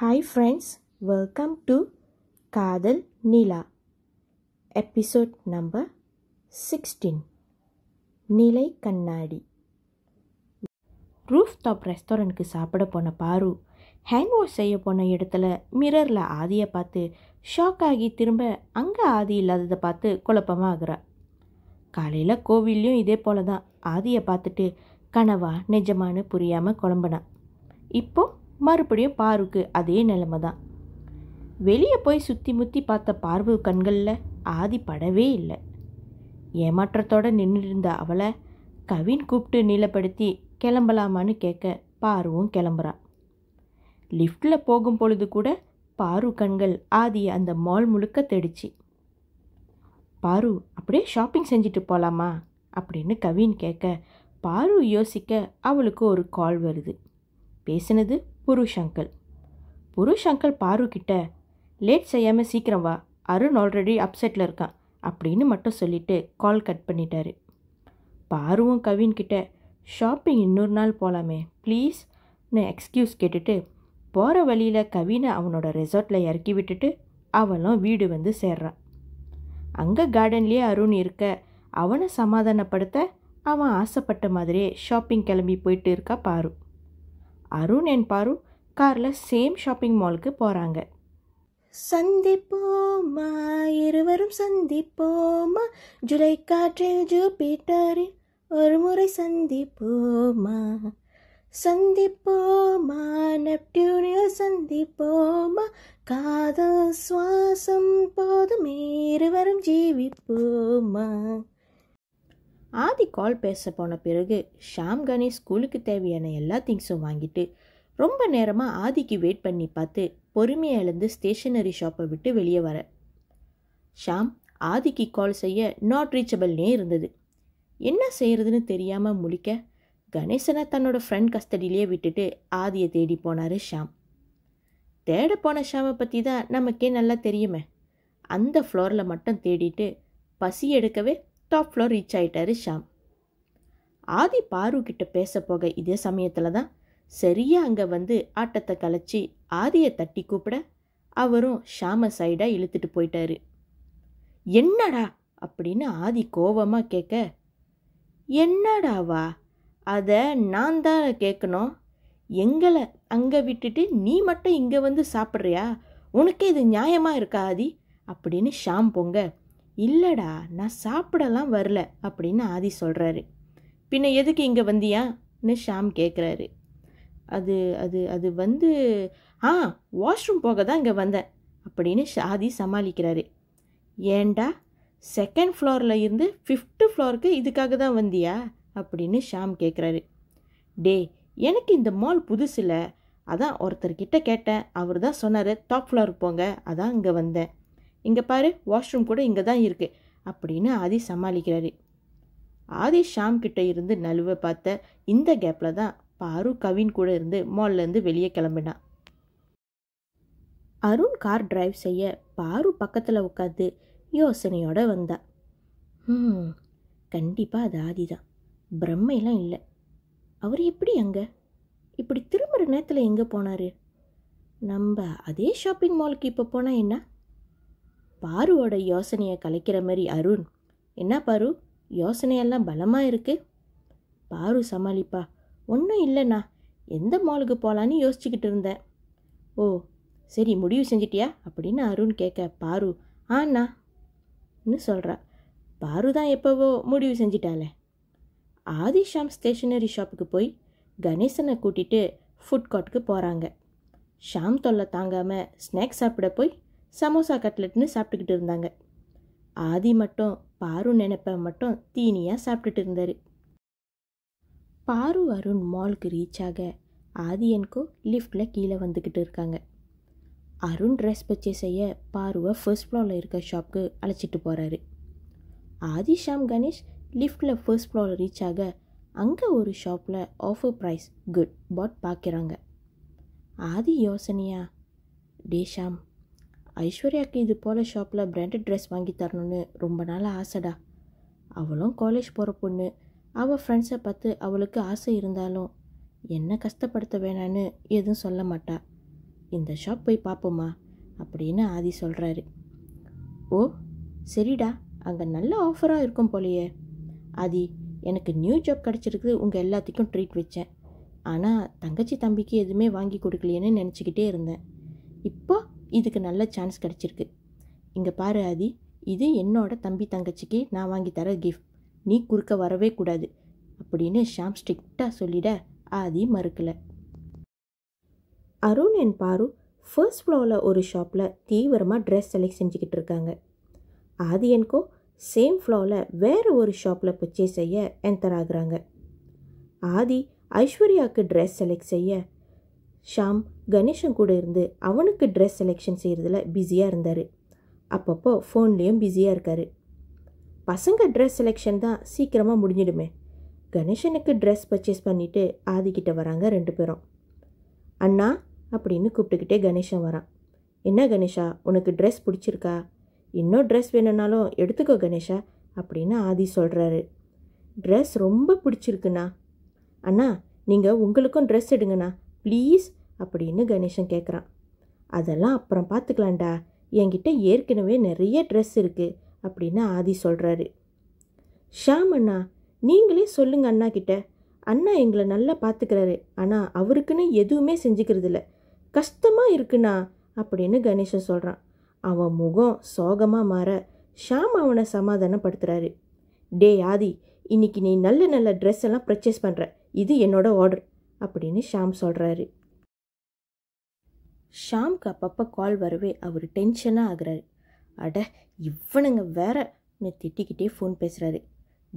hi friends welcome to காதல் நிலா episode number sixteen நிலை கண்ணாடி ரூஃப் டாப் ரெஸ்டாரண்ட்டுக்கு சாப்பிட போன பாரு ஹேண்ட் வாஷ் செய்ய போன இடத்துல மிரரில் ஆதியை பார்த்து ஷாக் ஆகி திரும்ப அங்கே ஆதி இல்லாததை பார்த்து குழப்பமாகிறா காலையில் கோவில்லையும் இதே போல தான் ஆதியை பார்த்துட்டு கனவா நிஜமானு புரியாமல் குழம்புனா இப்போது மறுபடியும் பாருக்கு அதே நிலமை தான் வெளியே போய் சுற்றி முற்றி பார்த்த பார்வு கண்களில் ஆதி படவே இல்லை ஏமாற்றத்தோடு நின்றுருந்த அவளை கவின் கூப்பிட்டு நிலப்படுத்தி கிளம்பலாமான்னு கேட்க பாருவும் கிளம்புறான் லிஃப்டில் போகும் பொழுது கூட பாரு கண்கள் ஆதி அந்த மால் முழுக்க தெடிச்சு பாரு அப்படியே ஷாப்பிங் செஞ்சுட்டு போகலாமா அப்படின்னு கவின் கேட்க பாரு யோசிக்க அவளுக்கு ஒரு கால் வருது பேசினது புருஷ் அங்கிள் புருஷ் அங்கிள் பாரு கிட்ட லேட் செய்யாமல் சீக்கிரம் வா அருண் ஆல்ரெடி அப்செட்டில் இருக்கான் அப்படின்னு மட்டும் சொல்லிவிட்டு கால் கட் பண்ணிட்டாரு பாருவும் கவின்கிட்ட ஷாப்பிங் இன்னொரு நாள் போகலாமே ப்ளீஸ்னு எக்ஸ்கியூஸ் கேட்டுட்டு போகிற வழியில் கவினை அவனோட ரெசார்ட்டில் இறக்கி விட்டுட்டு அவளும் வீடு வந்து சேர்றான் அங்கே கார்டன்லேயே அருண் இருக்க அவனை சமாதானப்படுத்த அவன் ஆசைப்பட்ட மாதிரியே ஷாப்பிங் கிளம்பி போயிட்டு இருக்கா பாரு அருண் அண்ட் பாரு காரில் சேம் ஷாப்பிங் மாலுக்கு போகிறாங்க சந்திப்போமா இருவரும் சந்திப்போமா ஜூலை காற்றில் ஜூபிட்டரில் ஒரு முறை சந்திப்போமா சந்திப்போமா நெப்டியூனியோ சந்திப்போமா காதல் சுவாசம் போதும் இருவரும் ஜீவிப்போமா ஆதி கால் பேச போன பிறகு ஷாம் கணேஷ் ஸ்கூலுக்கு தேவையான எல்லா திங்ஸும் வாங்கிட்டு ரொம்ப நேரமாக ஆதிக்கு வெயிட் பண்ணி பார்த்து பொறுமையாக எழுந்து ஸ்டேஷனரி ஷாப்பை விட்டு வெளியே வர ஷாம் ஆதிக்கு கால் செய்ய நாட் ரீச்சபிள்னே இருந்தது என்ன செய்கிறதுன்னு தெரியாமல் முழிக்க கணேசனை தன்னோட ஃப்ரெண்ட் கஸ்டடியிலே விட்டுட்டு ஆதியை தேடி போனார் ஷாம் தேட போன ஷாமை பற்றி தான் நமக்கே நல்லா தெரியுமே அந்த ஃப்ளோரில் மட்டும் தேடிட்டு பசி எடுக்கவே டாப் ஃப்ளோர் ரீச் ஆகிட்டாரு ஷாம் ஆதி பாரு கிட்ட பேச போக இதே சமயத்தில் தான் சரியாக அங்கே வந்து ஆட்டத்தை கலைச்சி ஆதியை தட்டி கூப்பிட அவரும் ஷாம சைடாக இழுத்துட்டு போயிட்டாரு என்னடா அப்படின்னு ஆதி கோபமாக கேட்க என்னடாவா அதை நான் தான் கேட்கணும் எங்களை அங்கே விட்டுட்டு நீ மட்டும் இங்கே வந்து சாப்பிட்றியா உனக்கே இது நியாயமாக இருக்கா ஆதி அப்படின்னு ஷாம் பொங்க இல்லைடா நான் சாப்பிடலாம் வரல அப்படின்னு ஆதி சொல்கிறாரு பின்ன எதுக்கு இங்கே வந்தியான்னு ஷாம் கேட்குறாரு அது அது அது வந்து ஆ வாஷ்ரூம் போக தான் இங்கே வந்தேன் அப்படின்னு ஷாதி சமாளிக்கிறாரு ஏண்டா செகண்ட் ஃப்ளோரில் இருந்து ஃபிஃப்த்து ஃப்ளோருக்கு இதுக்காக தான் வந்தியா அப்படின்னு ஷாம் கேட்குறாரு டே எனக்கு இந்த மால் புதுசில் அதான் ஒருத்தர்கிட்ட கேட்டேன் அவர் தான் சொன்னார் டாப் ஃப்ளோர் போங்க அதான் இங்கே வந்தேன் இங்கே பாரு வாஷ்ரூம் கூட இங்கே தான் இருக்குது அப்படின்னு ஆதி சமாளிக்கிறாரு ஆதி ஷாம் கிட்ட இருந்து நழுவை பார்த்த இந்த கேப்பில் தான் பாரு கவின் கூட இருந்து மால்லேருந்து வெளியே கிளம்பினான் அருண் கார் டிரைவ் செய்ய பாரு பக்கத்தில் உட்காந்து யோசனையோடு வந்தா ம் கண்டிப்பாக அது ஆதி தான் பிரம்மையெல்லாம் இல்லை அவர் எப்படி அங்கே இப்படி திரும்புகிற நேரத்தில் எங்கே போனார் நம்ம அதே ஷாப்பிங் மாலுக்கு இப்போ போனால் என்ன பாருவோட யோசனையை கலைக்கிற மாதிரி அருண் என்ன பாரு யோசனையெல்லாம் பலமாக இருக்குது பாரு சமாளிப்பா ஒன்றும் இல்லைண்ணா எந்த மாலுக்கு போகலான்னு யோசிச்சுக்கிட்டு இருந்தேன் ஓ சரி முடிவு செஞ்சிட்டியா அப்படின்னு அருண் கேட்க பாரு ஆண்ணா இன்னும் சொல்கிறா பாரு தான் எப்போவோ முடிவு செஞ்சிட்டாலே ஆதிஷாம் ஸ்டேஷனரி ஷாப்புக்கு போய் கணேசனை கூட்டிகிட்டு ஃபுட் கோர்ட்டுக்கு போகிறாங்க ஷாம் தொல்லை தாங்காமல் ஸ்நாக்ஸ் சாப்பிட போய் சமோசா கட்லெட்னு சாப்பிட்டுக்கிட்டு இருந்தாங்க ஆதி மட்டும் பாரு நினைப்ப மட்டும் தீனியாக சாப்பிட்டுட்டு இருந்தார் பாரு அருண் மால்க்கு ரீச் ஆக ஆதி என்கோ லிஃப்டில் கீழே வந்துக்கிட்டு இருக்காங்க அருண் ட்ரெஸ் பச்சை செய்ய பாருவை ஃபர்ஸ்ட் ஃப்ளோரில் இருக்க ஷாப்க்கு அழைச்சிட்டு போகிறாரு ஆதி ஷாம் கணேஷ் லிஃப்டில் ஃபர்ஸ்ட் ஃப்ளோரில் ரீச் ஆக அங்கே ஒரு ஷாப்பில் ஆஃபர் ப்ரைஸ் குட் பாட் பார்க்குறாங்க ஆதி யோசனையா டே ஷாம் ஐஸ்வர்யாவுக்கு இது போல் ஷாப்பில் பிராண்டட் ட்ரெஸ் வாங்கி தரணும்னு ரொம்ப நாள் ஆசைடா அவளும் காலேஜ் போகிற பொண்ணு அவள் ஃப்ரெண்ட்ஸை பார்த்து அவளுக்கு ஆசை இருந்தாலும் என்ன கஷ்டப்படுத்த வேணான்னு எதுவும் சொல்ல மாட்டா இந்த ஷாப் போய் பார்ப்போமா அப்படின்னு ஆதி சொல்கிறாரு ஓ சரிடா அங்கே நல்ல ஆஃபராக இருக்கும் போலையே ஆதி எனக்கு நியூ ஜாப் கிடச்சிருக்கு உங்கள் எல்லாத்துக்கும் ட்ரீட் வச்சேன் ஆனால் தங்கச்சி தம்பிக்கு எதுவுமே வாங்கி கொடுக்கலையேன்னு நினச்சிக்கிட்டே இருந்தேன் இப்போ இதுக்கு நல்ல சான்ஸ் கிடச்சிருக்கு இங்கே பாரு ஆதி இது என்னோட தம்பி தங்கச்சிக்கு நான் வாங்கி தர கிஃப்ட் நீ குறுக்க வரவே கூடாது அப்படின்னு ஷாம் ஸ்ட்ரிக்டாக சொல்லிட ஆதி மறுக்கலை அருண் அண்ட் பாரு ஃபர்ஸ்ட் ஃப்ளோரில் ஒரு ஷாப்பில் தீவிரமாக ட்ரெஸ் செலக்ட் செஞ்சுக்கிட்டு இருக்காங்க ஆதி என்கோ சேம் ஃப்ளோவில் வேறு ஒரு ஷாப்பில் பர்ச்சேஸ் செய்ய என்டர் ஆகுறாங்க ஆதி ஐஸ்வர்யாவுக்கு ட்ரெஸ் செலக்ட் செய்ய ஷாம் கணேஷன் கூட இருந்து அவனுக்கு ட்ரெஸ் செலெக்ஷன் செய்கிறதுல பிஸியாக இருந்தார் அப்பப்போ ஃபோன்லேயும் பிஸியாக இருக்கார் பசங்க ட்ரெஸ் செலெக்ஷன் தான் சீக்கிரமாக முடிஞ்சிடுமே கணேஷனுக்கு ட்ரெஸ் பர்ச்சேஸ் பண்ணிவிட்டு ஆதிக்கிட்ட வராங்க ரெண்டு பேரும் அண்ணா அப்படின்னு கூப்பிட்டுக்கிட்டே கணேஷன் வரான் என்ன கணேஷா உனக்கு ட்ரெஸ் பிடிச்சிருக்கா இன்னும் ட்ரெஸ் வேணும்னாலும் எடுத்துக்கோ கணேஷா அப்படின்னு ஆதி சொல்கிறாரு ட்ரெஸ் ரொம்ப பிடிச்சிருக்குண்ணா அண்ணா நீங்கள் உங்களுக்கும் ட்ரெஸ் எடுங்கண்ணா ப்ளீஸ் அப்படின்னு கணேசன் கேட்குறான் அதெல்லாம் அப்புறம் பார்த்துக்கலாம்டா என்கிட்ட ஏற்கனவே நிறைய ட்ரெஸ் இருக்குது அப்படின்னு ஆதி சொல்கிறாரு ஷாம் அண்ணா நீங்களே சொல்லுங்கள் அண்ணா கிட்ட அண்ணா எங்களை நல்லா பார்த்துக்கிறாரு ஆனால் அவருக்குன்னு எதுவுமே செஞ்சுக்கிறது இல்லை கஷ்டமாக இருக்குண்ணா அப்படின்னு கணேசன் சொல்கிறான் அவன் முகம் சோகமாக மாற ஷாம் அவனை சமாதானப்படுத்துகிறாரு டே ஆதி இன்னைக்கு நீ நல்ல நல்ல ட்ரெஸ் எல்லாம் பர்ச்சேஸ் பண்ணுற இது என்னோடய ஆர்டர் அப்படின்னு ஷாம் சொல்கிறாரு ஷாம்க்கு அப்பப்போ கால் வரவே அவர் டென்ஷனாக ஆகுறாரு அட இவனுங்க வேறன்னு திட்டிக்கிட்டே ஃபோன் பேசுகிறாரு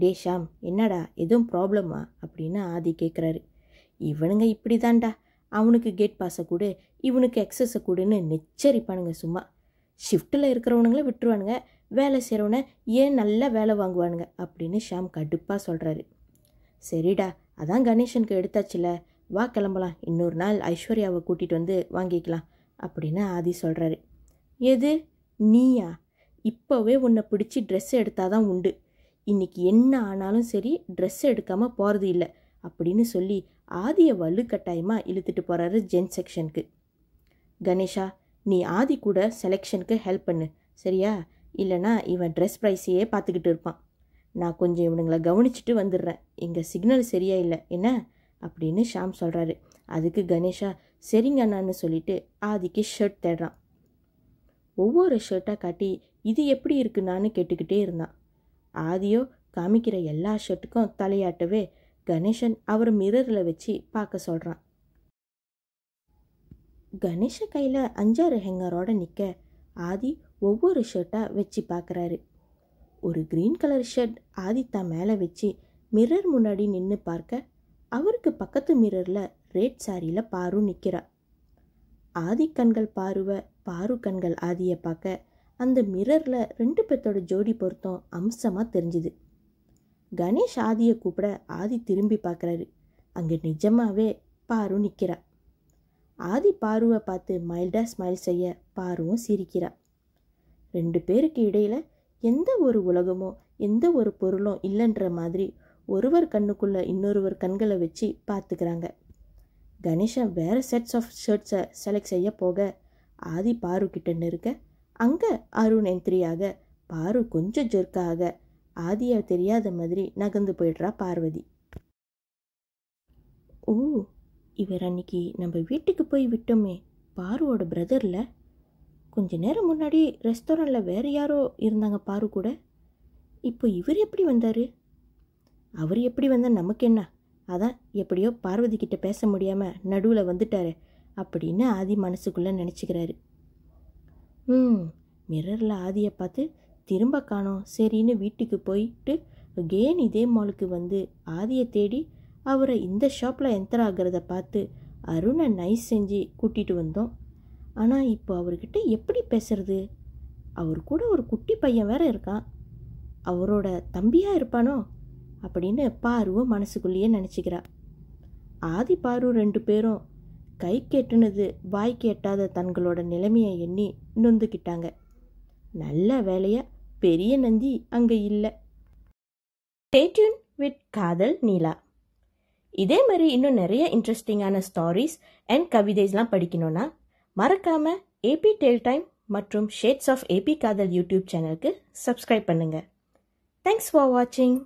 டே ஷாம் என்னடா எதுவும் ப்ராப்ளமா அப்படின்னு ஆதி கேட்குறாரு இவனுங்க இப்படி தான்டா அவனுக்கு கேட் பாஸை கொடு இவனுக்கு எக்ஸஸை கொடுன்னு நெச்சரிப்பானுங்க சும்மா ஷிஃப்ட்டில் இருக்கிறவனுங்கள விட்டுருவானுங்க வேலை செய்கிறவனை ஏன் நல்லா வேலை வாங்குவானுங்க அப்படின்னு ஷாம் கடுப்பாக சொல்கிறாரு சரிடா அதான் கணேசனுக்கு எடுத்தாச்சுல வா கிளம்பலாம் இன்னொரு நாள் ஐஸ்வர்யாவை கூட்டிகிட்டு வந்து வாங்கிக்கலாம் அப்படின்னு ஆதி சொல்கிறாரு எது நீயா இப்போவே உன்னை பிடிச்சி ட்ரெஸ் எடுத்தால் தான் உண்டு இன்றைக்கி என்ன ஆனாலும் சரி ட்ரெஸ் எடுக்காமல் போகிறது இல்லை அப்படின்னு சொல்லி ஆதியை வலுக்கட்டாயமாக இழுத்துட்டு போகிறாரு ஜென் செக்ஷனுக்கு கணேஷா நீ ஆதி கூட செலெக்ஷனுக்கு ஹெல்ப் பண்ணு சரியா இல்லைனா இவன் ட்ரெஸ் ப்ரைஸையே பார்த்துக்கிட்டு இருப்பான் நான் கொஞ்சம் இவனுங்களை கவனிச்சுட்டு வந்துடுறேன் இங்கே சிக்னல் சரியாக இல்லை என்ன அப்படின்னு ஷாம் சொல்கிறாரு அதுக்கு கணேஷா சரிங்க அண்ணான்னு சொல்லிட்டு ஆதிக்கு ஷர்ட் தேடுறான் ஒவ்வொரு ஷர்ட்டாக காட்டி இது எப்படி இருக்குண்ணான்னு கேட்டுக்கிட்டே இருந்தான் ஆதியோ காமிக்கிற எல்லா ஷர்ட்டுக்கும் தலையாட்டவே கணேசன் அவர் மிரரில் வச்சு பார்க்க சொல்கிறான் கணேஷ கையில் அஞ்சாறு ஹெங்கரோட நிற்க ஆதி ஒவ்வொரு ஷர்ட்டாக வச்சு பார்க்குறாரு ஒரு க்ரீன் கலர் ஷர்ட் ஆதித்தா மேலே வச்சு மிரர் முன்னாடி நின்று பார்க்க அவருக்கு பக்கத்து மிரரில் ரேட் சாரியில் பாரு நிற்கிறா ஆதி கண்கள் பாருவை பாரு கண்கள் ஆதியை பார்க்க அந்த மிரரில் ரெண்டு பேர்த்தோட ஜோடி பொருத்தம் அம்சமாக தெரிஞ்சுது கணேஷ் ஆதியை கூப்பிட ஆதி திரும்பி பார்க்குறாரு அங்கே நிஜமாகவே பாரு நிற்கிறா ஆதி பாருவை பார்த்து மைல்டாக ஸ்மைல் செய்ய பாருவும் சிரிக்கிறா ரெண்டு பேருக்கு இடையில் எந்த ஒரு உலகமோ எந்த ஒரு பொருளும் இல்லைன்ற மாதிரி ஒருவர் கண்ணுக்குள்ளே இன்னொருவர் கண்களை வச்சு பார்த்துக்கிறாங்க கணேஷன் வேறு செட்ஸ் ஆஃப் ஷர்ட்ஸை செலக்ட் செய்ய போக ஆதி பாரு கிட்ட நெருக்க அங்கே அருண் என்ட்ரியாக பாரு கொஞ்சம் ஜெர்க்காக ஆதியாக தெரியாத மாதிரி நகர்ந்து போயிடுறா பார்வதி ஓ இவர் அன்னைக்கு நம்ம வீட்டுக்கு போய் விட்டோமே பாருவோட பிரதரில் கொஞ்ச நேரம் முன்னாடி ரெஸ்டாரண்ட்டில் வேறு யாரோ இருந்தாங்க பாரு கூட இப்போ இவர் எப்படி வந்தார் அவர் எப்படி வந்தால் நமக்கு என்ன அதான் எப்படியோ பார்வதி கிட்ட பேச முடியாமல் நடுவில் வந்துட்டார் அப்படின்னு ஆதி மனசுக்குள்ளே நினச்சிக்கிறாரு ம் மிரரில் ஆதியை பார்த்து திரும்ப காணோம் சரின்னு வீட்டுக்கு போயிட்டு கேன் இதே மாலுக்கு வந்து ஆதியை தேடி அவரை இந்த ஷாப்பில் என்டர் ஆகிறத பார்த்து அருணை நைஸ் செஞ்சு கூட்டிகிட்டு வந்தோம் ஆனால் இப்போ அவர்கிட்ட எப்படி பேசுறது அவர் கூட ஒரு குட்டி பையன் வேற இருக்கான் அவரோட தம்பியாக இருப்பானோ அப்படின்னு பாருவை மனசுக்குள்ளேயே நினச்சிக்கிறா ஆதி பாரு ரெண்டு பேரும் கை கேட்டுனது வாய் கேட்டாத தங்களோட நிலைமையை எண்ணி நொந்துக்கிட்டாங்க நல்ல வேலையாக பெரிய நந்தி அங்கே இல்லை ஸ்டேட்யூன் வித் காதல் நீலா இதே மாதிரி இன்னும் நிறைய இன்ட்ரெஸ்டிங்கான ஸ்டோரிஸ் அண்ட் கவிதைஸ்லாம் படிக்கணும்னா மறக்காம ஏபி டெல் டைம் மற்றும் ஷேட்ஸ் ஆஃப் ஏபி காதல் யூடியூப் சேனலுக்கு சப்ஸ்கிரைப் பண்ணுங்கள் தேங்க்ஸ் ஃபார் வாட்சிங்